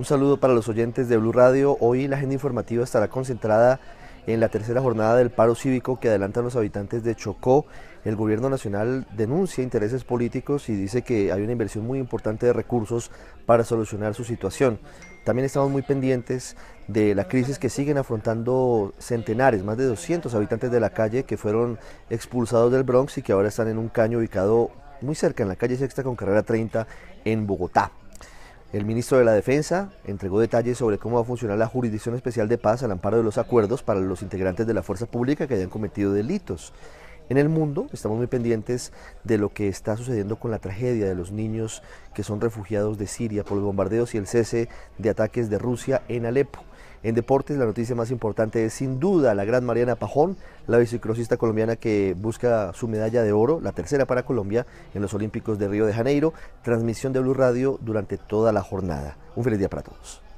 Un saludo para los oyentes de Blue Radio. Hoy la agenda informativa estará concentrada en la tercera jornada del paro cívico que adelantan los habitantes de Chocó. El gobierno nacional denuncia intereses políticos y dice que hay una inversión muy importante de recursos para solucionar su situación. También estamos muy pendientes de la crisis que siguen afrontando centenares, más de 200 habitantes de la calle que fueron expulsados del Bronx y que ahora están en un caño ubicado muy cerca, en la calle Sexta con carrera 30 en Bogotá. El ministro de la Defensa entregó detalles sobre cómo va a funcionar la Jurisdicción Especial de Paz al amparo de los acuerdos para los integrantes de la fuerza pública que hayan cometido delitos. En el mundo estamos muy pendientes de lo que está sucediendo con la tragedia de los niños que son refugiados de Siria por los bombardeos y el cese de ataques de Rusia en Alepo. En deportes, la noticia más importante es sin duda la gran Mariana Pajón, la biciclosista colombiana que busca su medalla de oro, la tercera para Colombia en los Olímpicos de Río de Janeiro. Transmisión de Blue Radio durante toda la jornada. Un feliz día para todos.